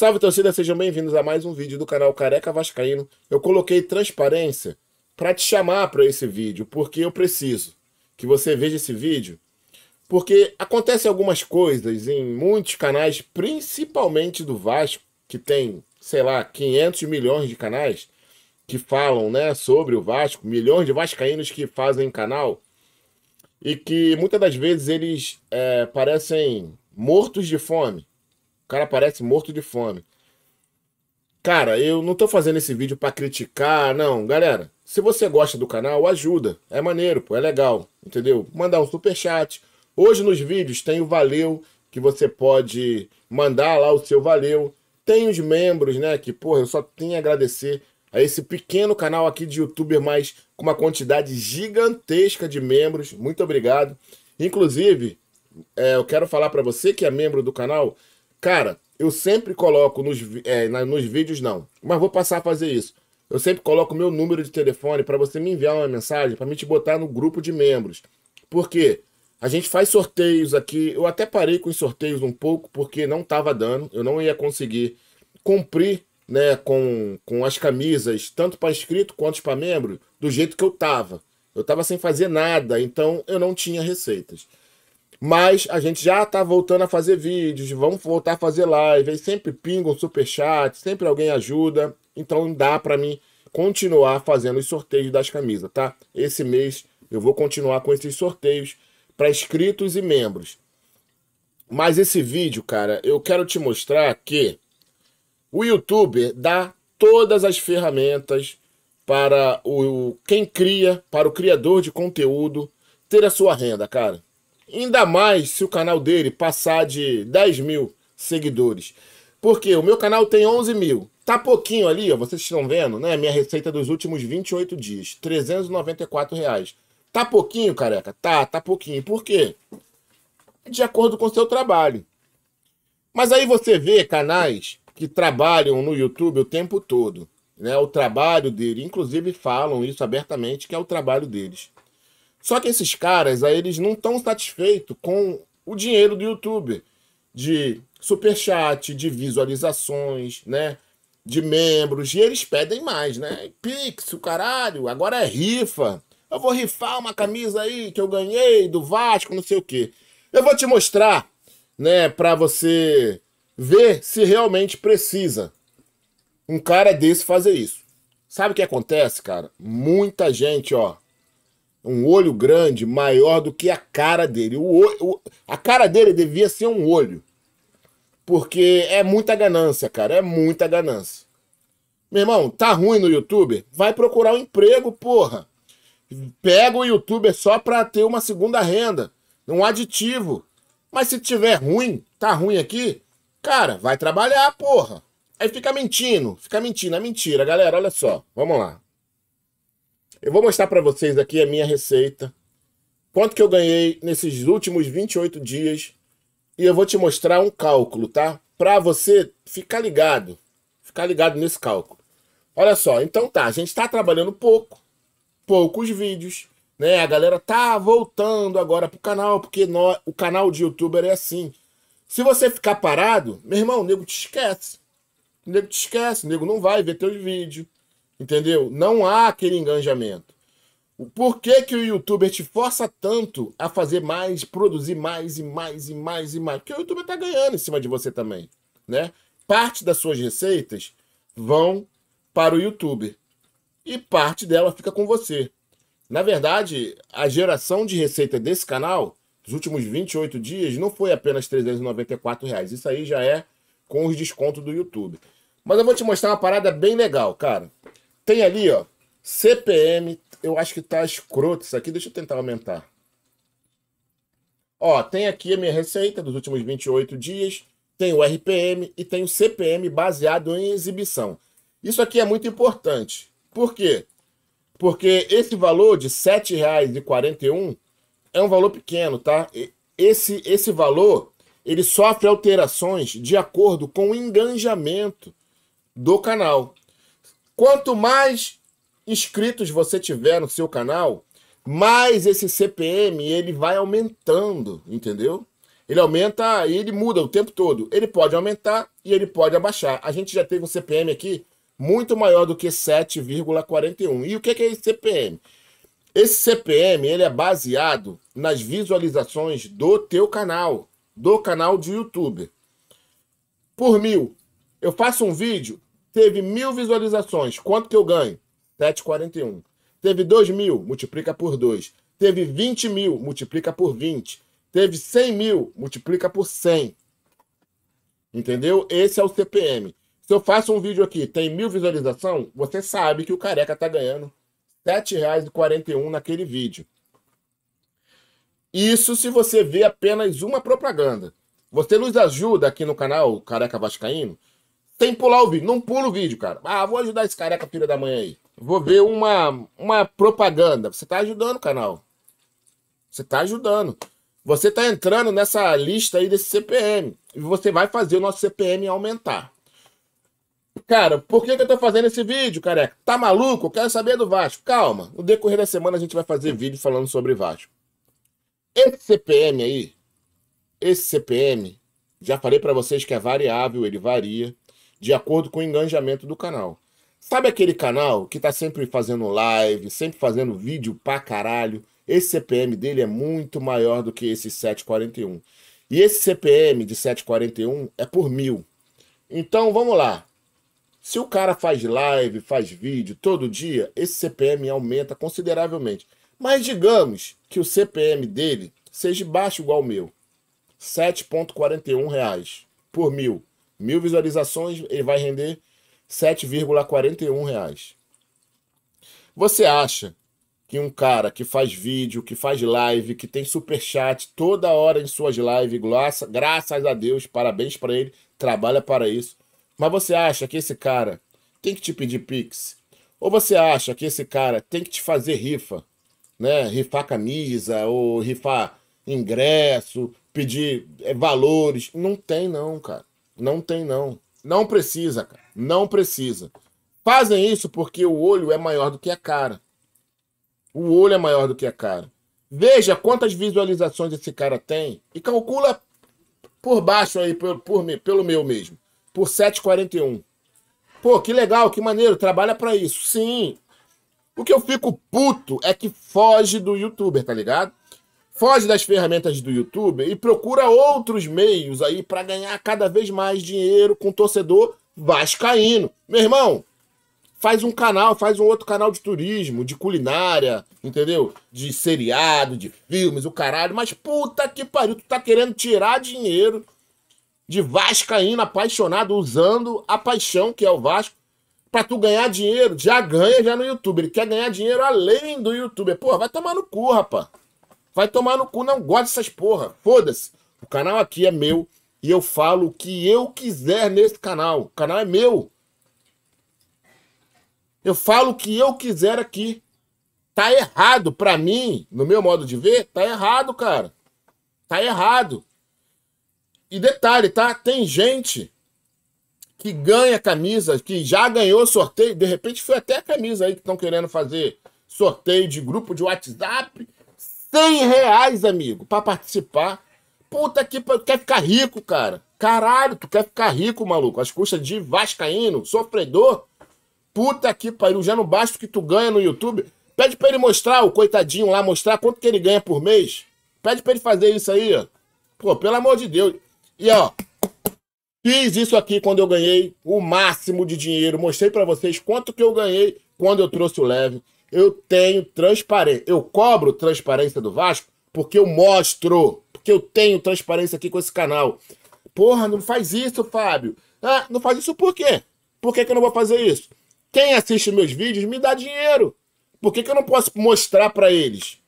Salve torcida, sejam bem-vindos a mais um vídeo do canal Careca Vascaíno. Eu coloquei transparência para te chamar para esse vídeo, porque eu preciso que você veja esse vídeo, porque acontecem algumas coisas em muitos canais, principalmente do Vasco, que tem, sei lá, 500 milhões de canais que falam, né, sobre o Vasco, milhões de vascaínos que fazem canal e que muitas das vezes eles é, parecem mortos de fome o cara parece morto de fome. Cara, eu não tô fazendo esse vídeo para criticar, não. Galera, se você gosta do canal, ajuda. É maneiro, pô, é legal, entendeu? Mandar um super chat. Hoje nos vídeos tem o valeu, que você pode mandar lá o seu valeu. Tem os membros, né, que, porra, eu só tenho a agradecer a esse pequeno canal aqui de youtuber, mas com uma quantidade gigantesca de membros. Muito obrigado. Inclusive, é, eu quero falar para você que é membro do canal, Cara, eu sempre coloco nos, é, na, nos vídeos, não. Mas vou passar a fazer isso. Eu sempre coloco meu número de telefone para você me enviar uma mensagem, para me te botar no grupo de membros. Por quê? A gente faz sorteios aqui. Eu até parei com os sorteios um pouco, porque não estava dando. Eu não ia conseguir cumprir né, com, com as camisas, tanto para inscrito quanto para membro, do jeito que eu estava. Eu estava sem fazer nada, então eu não tinha receitas. Mas a gente já tá voltando a fazer vídeos, vamos voltar a fazer live. Aí sempre pinga um superchat, sempre alguém ajuda. Então dá para mim continuar fazendo os sorteios das camisas, tá? Esse mês eu vou continuar com esses sorteios para inscritos e membros. Mas esse vídeo, cara, eu quero te mostrar que o YouTube dá todas as ferramentas para o quem cria, para o criador de conteúdo ter a sua renda, cara. Ainda mais se o canal dele passar de 10 mil seguidores. Porque o meu canal tem 11 mil. Tá pouquinho ali, ó, vocês estão vendo, né? Minha receita dos últimos 28 dias, 394 reais. Tá pouquinho, careca? Tá, tá pouquinho. Por quê? De acordo com o seu trabalho. Mas aí você vê canais que trabalham no YouTube o tempo todo. Né? O trabalho dele, inclusive falam isso abertamente, que é o trabalho deles. Só que esses caras, aí, eles não estão satisfeitos com o dinheiro do YouTube, de superchat, de visualizações, né? De membros, e eles pedem mais, né? Pix, o caralho, agora é rifa. Eu vou rifar uma camisa aí que eu ganhei do Vasco, não sei o quê. Eu vou te mostrar, né, para você ver se realmente precisa um cara desse fazer isso. Sabe o que acontece, cara? Muita gente, ó, um olho grande, maior do que a cara dele. O, o, a cara dele devia ser um olho. Porque é muita ganância, cara. É muita ganância. Meu irmão, tá ruim no YouTube? Vai procurar um emprego, porra. Pega o youtuber só pra ter uma segunda renda. Um aditivo. Mas se tiver ruim, tá ruim aqui, cara, vai trabalhar, porra. Aí fica mentindo, fica mentindo, é mentira, galera, olha só, vamos lá. Eu vou mostrar para vocês aqui a minha receita. Quanto que eu ganhei nesses últimos 28 dias. E eu vou te mostrar um cálculo, tá? Para você ficar ligado. Ficar ligado nesse cálculo. Olha só, então tá, a gente está trabalhando pouco. Poucos vídeos, né? A galera tá voltando agora pro canal, porque no, o canal de youtuber é assim. Se você ficar parado, meu irmão, o nego te esquece. O nego te esquece, o nego não vai ver teus vídeos. Entendeu? Não há aquele engajamento. Por que, que o youtuber te força tanto a fazer mais, produzir mais e mais e mais e mais? Porque o youtuber está ganhando em cima de você também, né? Parte das suas receitas vão para o youtuber e parte dela fica com você. Na verdade, a geração de receita desse canal, nos últimos 28 dias, não foi apenas R$ reais. Isso aí já é com os descontos do YouTube. Mas eu vou te mostrar uma parada bem legal, cara. Tem ali, ó, CPM, eu acho que tá escroto isso aqui, deixa eu tentar aumentar. Ó, tem aqui a minha receita dos últimos 28 dias, tem o RPM e tem o CPM baseado em exibição. Isso aqui é muito importante. Por quê? Porque esse valor de R$ 7,41 é um valor pequeno, tá? Esse, esse valor ele sofre alterações de acordo com o engajamento do canal. Quanto mais inscritos você tiver no seu canal, mais esse CPM ele vai aumentando, entendeu? Ele aumenta e ele muda o tempo todo. Ele pode aumentar e ele pode abaixar. A gente já teve um CPM aqui muito maior do que 7,41. E o que é esse CPM? Esse CPM ele é baseado nas visualizações do teu canal, do canal de YouTube. Por mil, eu faço um vídeo, Teve mil visualizações. Quanto que eu ganho? 7,41. Teve 2 mil, multiplica por 2. Teve 20 mil, multiplica por 20. Teve 100 mil, multiplica por 100. Entendeu? Esse é o CPM. Se eu faço um vídeo aqui, tem mil visualização, você sabe que o careca está ganhando R$ 7,41 naquele vídeo. Isso se você vê apenas uma propaganda. Você nos ajuda aqui no canal Careca Vascaíno tem que pular o vídeo. Não pula o vídeo, cara. Ah, vou ajudar esse careca filha da manhã aí. Vou ver uma, uma propaganda. Você tá ajudando o canal. Você tá ajudando. Você tá entrando nessa lista aí desse CPM. E você vai fazer o nosso CPM aumentar. Cara, por que, que, eu tô fazendo esse vídeo, careca? Tá maluco? Eu quero saber do Vasco. Calma, no decorrer da semana a gente vai fazer vídeo falando sobre Vasco. Esse CPM aí, esse CPM, já falei para vocês que é variável, ele varia de acordo com o engajamento do canal. Sabe aquele canal que está sempre fazendo live, sempre fazendo vídeo pra caralho? Esse CPM dele é muito maior do que esse 741. E esse CPM de 741 é por mil. Então vamos lá. Se o cara faz live, faz vídeo todo dia, esse CPM aumenta consideravelmente. Mas digamos que o CPM dele seja baixo igual ao meu, R$ 7,41 por mil. Mil visualizações, ele vai render 7,41 reais. Você acha que um cara que faz vídeo, que faz live, que tem super chat toda hora em suas lives, graça, graças a Deus, parabéns para ele, trabalha para isso. Mas você acha que esse cara tem que te pedir pix? Ou você acha que esse cara tem que te fazer rifa, né? Rifar camisa ou rifar ingresso, pedir eh, valores? Não tem não, cara. Não tem, não. Não precisa, cara. Não precisa. Fazem isso porque o olho é maior do que a cara. O olho é maior do que a cara. Veja quantas visualizações esse cara tem e calcula por baixo aí, por, por pelo meu mesmo. Por 7,41. Pô, que legal, que maneiro, trabalha para isso. Sim. O que eu fico puto é que foge do youtuber, tá ligado? Foge das ferramentas do YouTube e procura outros meios aí para ganhar cada vez mais dinheiro com torcedor vascaíno. Meu irmão, faz um canal, faz um outro canal de turismo, de culinária, entendeu? De seriado, de filmes, o caralho. Mas puta que pariu, tu tá querendo tirar dinheiro de vascaíno apaixonado, usando a paixão que é o Vasco, pra tu ganhar dinheiro. Já ganha já no YouTube. Ele quer ganhar dinheiro além do YouTube. Porra, vai tomar no cu, rapaz. Vai tomar no cu, não gosta dessas porra. Foda-se. O canal aqui é meu e eu falo o que eu quiser nesse canal. O canal é meu. Eu falo o que eu quiser aqui. Tá errado para mim, no meu modo de ver, tá errado, cara. Tá errado. E detalhe, tá? Tem gente que ganha camisa, que já ganhou sorteio, de repente foi até a camisa aí que estão querendo fazer sorteio de grupo de WhatsApp 100 reais, amigo, para participar. Puta que pariu, quer ficar rico, cara. Caralho, tu quer ficar rico, maluco. As custas de vascaíno, sofredor. Puta que pariu, já não basta o que tu ganha no YouTube. Pede pra ele mostrar, o coitadinho lá, mostrar quanto que ele ganha por mês. Pede pra ele fazer isso aí, ó. Pô, pelo amor de Deus. E ó, fiz isso aqui quando eu ganhei o máximo de dinheiro. Mostrei para vocês quanto que eu ganhei quando eu trouxe o leve. Eu tenho transparência. Eu cobro transparência do Vasco porque eu mostro. Porque eu tenho transparência aqui com esse canal. Porra, não faz isso, Fábio. Ah, não faz isso por quê? Por que, que eu não vou fazer isso? Quem assiste meus vídeos me dá dinheiro. Por que, que eu não posso mostrar para eles?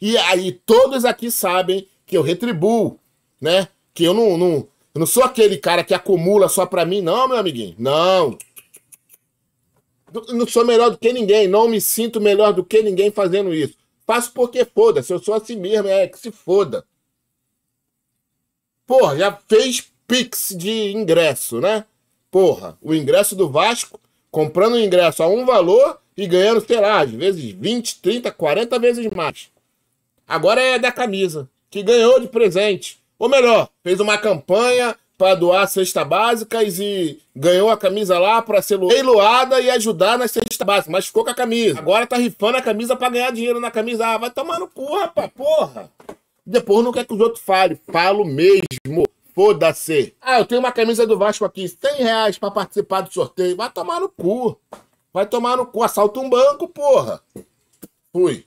E aí todos aqui sabem que eu retribuo, né? Que eu não, não, eu não sou aquele cara que acumula só para mim, não, meu amiguinho. Não não sou melhor do que ninguém, não me sinto melhor do que ninguém fazendo isso. Faço porque foda-se, eu sou assim mesmo, é que se foda. Porra, já fez pix de ingresso, né? Porra, o ingresso do Vasco, comprando o ingresso a um valor e ganhando, sei lá, às vezes 20, 30, 40 vezes mais. Agora é da camisa, que ganhou de presente. Ou melhor, fez uma campanha para doar cesta básicas e ganhou a camisa lá para ser leiloada e ajudar na cesta básica, mas ficou com a camisa. Agora tá rifando a camisa para ganhar dinheiro na camisa. Ah, vai tomar no cu, rapaz, porra. Depois não quer que os outros falem. Falo mesmo. Foda-se. Ah, eu tenho uma camisa do Vasco aqui, 100 reais pra participar do sorteio. Vai tomar no cu. Vai tomar no cu. Assalta um banco, porra. Fui.